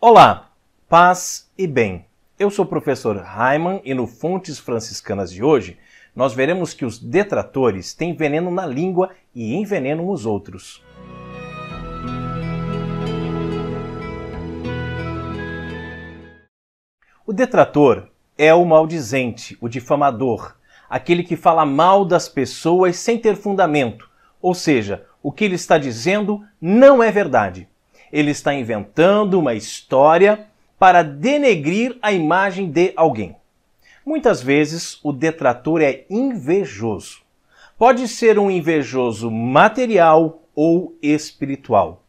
Olá, paz e bem. Eu sou o professor Raiman e no Fontes Franciscanas de hoje nós veremos que os detratores têm veneno na língua e envenenam os outros. O detrator é o maldizente, o difamador, aquele que fala mal das pessoas sem ter fundamento, ou seja, o que ele está dizendo não é verdade. Ele está inventando uma história para denegrir a imagem de alguém. Muitas vezes o detrator é invejoso. Pode ser um invejoso material ou espiritual.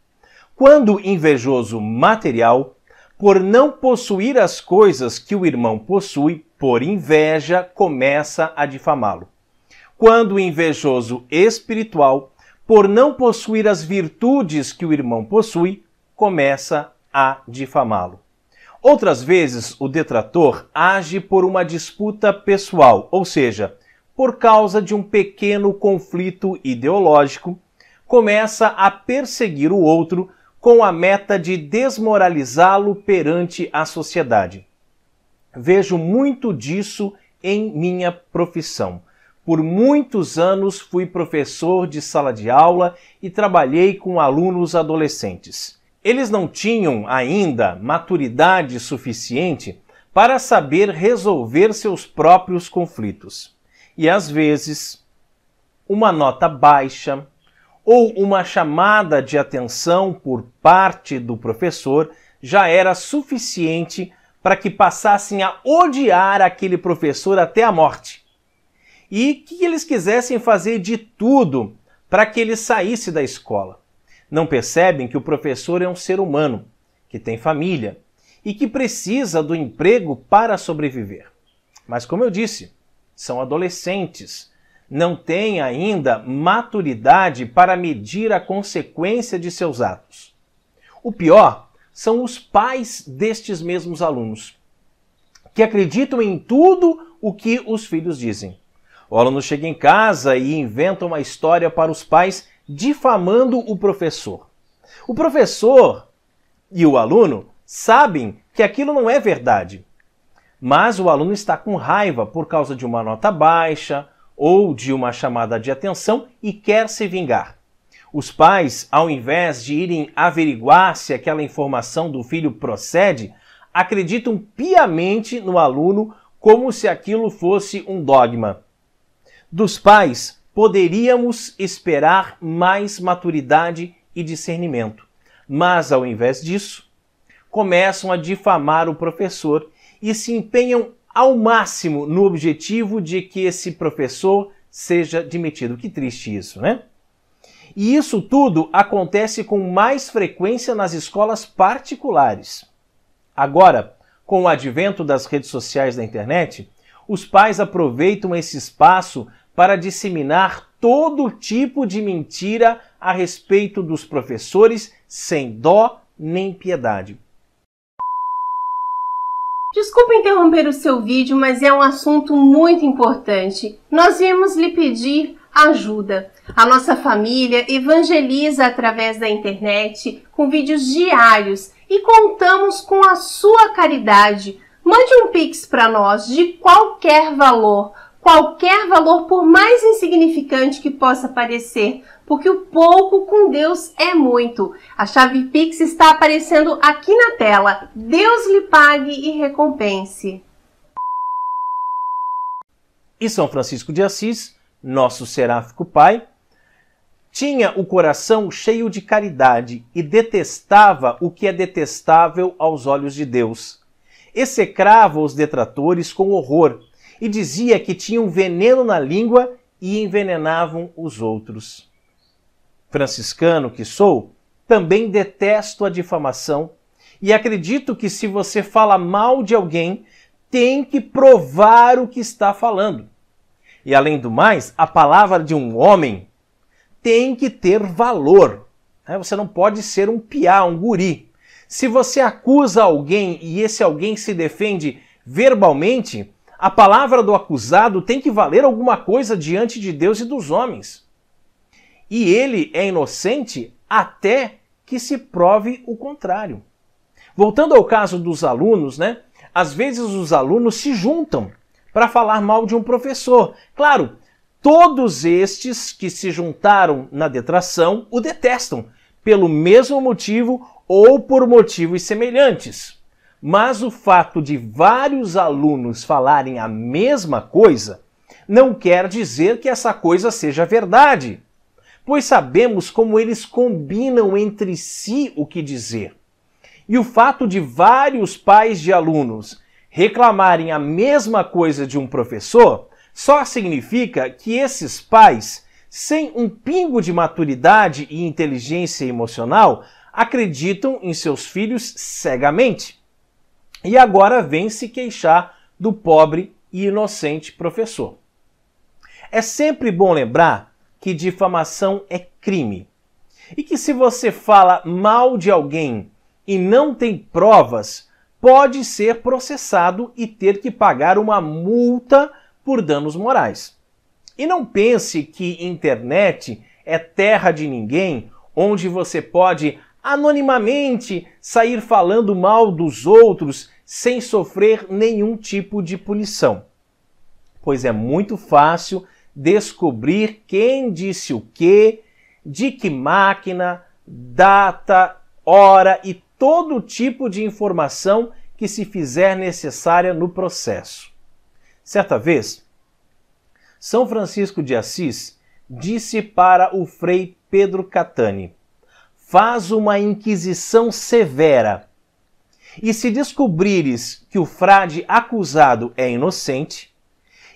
Quando invejoso material, por não possuir as coisas que o irmão possui, por inveja, começa a difamá-lo. Quando invejoso espiritual, por não possuir as virtudes que o irmão possui, começa a difamá-lo. Outras vezes, o detrator age por uma disputa pessoal, ou seja, por causa de um pequeno conflito ideológico, começa a perseguir o outro com a meta de desmoralizá-lo perante a sociedade. Vejo muito disso em minha profissão. Por muitos anos fui professor de sala de aula e trabalhei com alunos adolescentes. Eles não tinham ainda maturidade suficiente para saber resolver seus próprios conflitos. E às vezes, uma nota baixa ou uma chamada de atenção por parte do professor já era suficiente para que passassem a odiar aquele professor até a morte. E que eles quisessem fazer de tudo para que ele saísse da escola. Não percebem que o professor é um ser humano, que tem família e que precisa do emprego para sobreviver. Mas, como eu disse, são adolescentes, não têm ainda maturidade para medir a consequência de seus atos. O pior são os pais destes mesmos alunos, que acreditam em tudo o que os filhos dizem. O aluno chega em casa e inventa uma história para os pais difamando o professor. O professor e o aluno sabem que aquilo não é verdade, mas o aluno está com raiva por causa de uma nota baixa ou de uma chamada de atenção e quer se vingar. Os pais, ao invés de irem averiguar se aquela informação do filho procede, acreditam piamente no aluno como se aquilo fosse um dogma. Dos pais, poderíamos esperar mais maturidade e discernimento. Mas, ao invés disso, começam a difamar o professor e se empenham ao máximo no objetivo de que esse professor seja demitido. Que triste isso, né? E isso tudo acontece com mais frequência nas escolas particulares. Agora, com o advento das redes sociais da internet, os pais aproveitam esse espaço para disseminar todo tipo de mentira a respeito dos professores sem dó nem piedade. Desculpa interromper o seu vídeo, mas é um assunto muito importante. Nós viemos lhe pedir ajuda. A nossa família evangeliza através da internet com vídeos diários e contamos com a sua caridade. Mande um pix para nós de qualquer valor qualquer valor, por mais insignificante que possa parecer, porque o pouco com Deus é muito. A chave Pix está aparecendo aqui na tela. Deus lhe pague e recompense. E São Francisco de Assis, nosso seráfico pai, tinha o coração cheio de caridade e detestava o que é detestável aos olhos de Deus. Execrava os detratores com horror e dizia que tinham veneno na língua e envenenavam os outros. Franciscano que sou, também detesto a difamação e acredito que se você fala mal de alguém, tem que provar o que está falando. E além do mais, a palavra de um homem tem que ter valor. Né? Você não pode ser um piá, um guri. Se você acusa alguém e esse alguém se defende verbalmente, a palavra do acusado tem que valer alguma coisa diante de Deus e dos homens. E ele é inocente até que se prove o contrário. Voltando ao caso dos alunos, né? Às vezes os alunos se juntam para falar mal de um professor. Claro, todos estes que se juntaram na detração o detestam, pelo mesmo motivo ou por motivos semelhantes. Mas o fato de vários alunos falarem a mesma coisa não quer dizer que essa coisa seja verdade, pois sabemos como eles combinam entre si o que dizer. E o fato de vários pais de alunos reclamarem a mesma coisa de um professor só significa que esses pais, sem um pingo de maturidade e inteligência emocional, acreditam em seus filhos cegamente e agora vem se queixar do pobre e inocente professor. É sempre bom lembrar que difamação é crime e que se você fala mal de alguém e não tem provas, pode ser processado e ter que pagar uma multa por danos morais. E não pense que internet é terra de ninguém onde você pode anonimamente sair falando mal dos outros sem sofrer nenhum tipo de punição. Pois é muito fácil descobrir quem disse o quê, de que máquina, data, hora e todo tipo de informação que se fizer necessária no processo. Certa vez, são Francisco de Assis disse para o frei Pedro Catani: faz uma inquisição severa. E se descobrires que o frade acusado é inocente,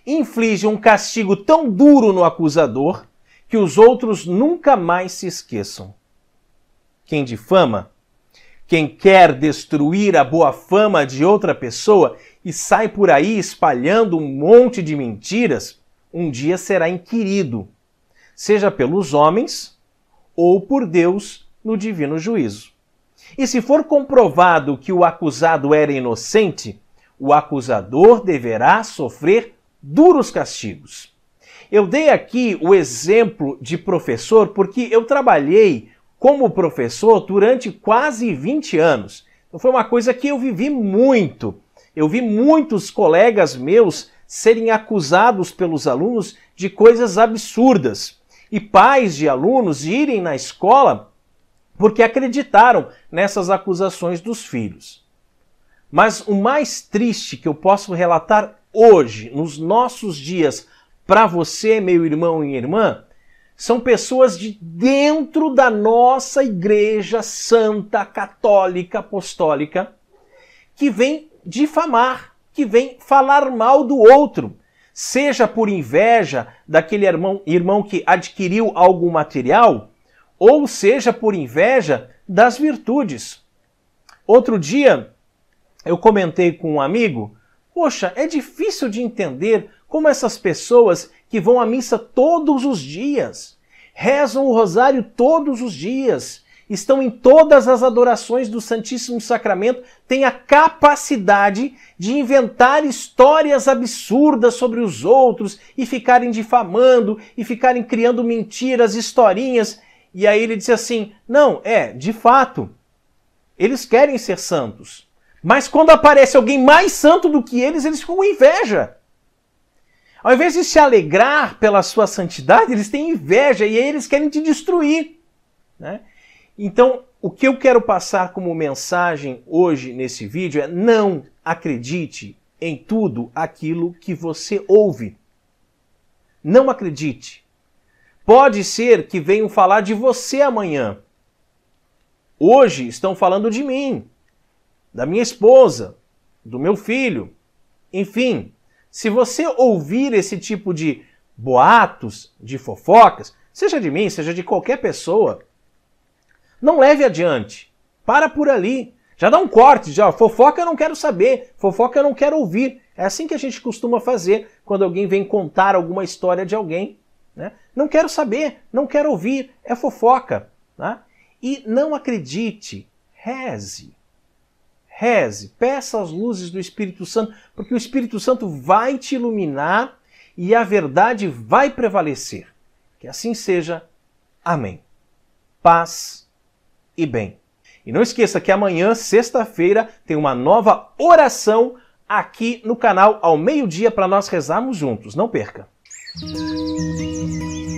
inflige um castigo tão duro no acusador que os outros nunca mais se esqueçam. Quem difama, quem quer destruir a boa fama de outra pessoa e sai por aí espalhando um monte de mentiras, um dia será inquirido, seja pelos homens ou por Deus no divino juízo. E se for comprovado que o acusado era inocente, o acusador deverá sofrer duros castigos. Eu dei aqui o exemplo de professor porque eu trabalhei como professor durante quase 20 anos. Então foi uma coisa que eu vivi muito. Eu vi muitos colegas meus serem acusados pelos alunos de coisas absurdas e pais de alunos irem na escola porque acreditaram nessas acusações dos filhos. Mas o mais triste que eu posso relatar hoje, nos nossos dias, para você, meu irmão e irmã, são pessoas de dentro da nossa igreja santa, católica, apostólica, que vêm difamar, que vêm falar mal do outro, seja por inveja daquele irmão, irmão que adquiriu algo material, ou seja por inveja das virtudes. Outro dia eu comentei com um amigo: Poxa, é difícil de entender como essas pessoas que vão à missa todos os dias, rezam o rosário todos os dias, estão em todas as adorações do Santíssimo Sacramento, têm a capacidade de inventar histórias absurdas sobre os outros e ficarem difamando e ficarem criando mentiras, historinhas e aí ele disse assim: não, é, de fato, eles querem ser santos. Mas quando aparece alguém mais santo do que eles, eles ficam com inveja. Ao invés de se alegrar pela sua santidade, eles têm inveja e aí eles querem te destruir. Né? Então, o que eu quero passar como mensagem hoje nesse vídeo é: não acredite em tudo aquilo que você ouve. Não acredite. Pode ser que venham falar de você amanhã. Hoje estão falando de mim, da minha esposa, do meu filho. Enfim, se você ouvir esse tipo de boatos, de fofocas, seja de mim, seja de qualquer pessoa, não leve adiante. Para por ali. Já dá um corte, já. Fofoca eu não quero saber, fofoca eu não quero ouvir. É assim que a gente costuma fazer quando alguém vem contar alguma história de alguém né? Não quero saber, não quero ouvir, é fofoca. Né? E não acredite, reze. Reze, peça as luzes do Espírito Santo, porque o Espírito Santo vai te iluminar e a verdade vai prevalecer. Que assim seja. Amém. Paz e bem. E não esqueça que amanhã, sexta-feira, tem uma nova oração aqui no canal ao meio-dia para nós rezarmos juntos. Não perca! Música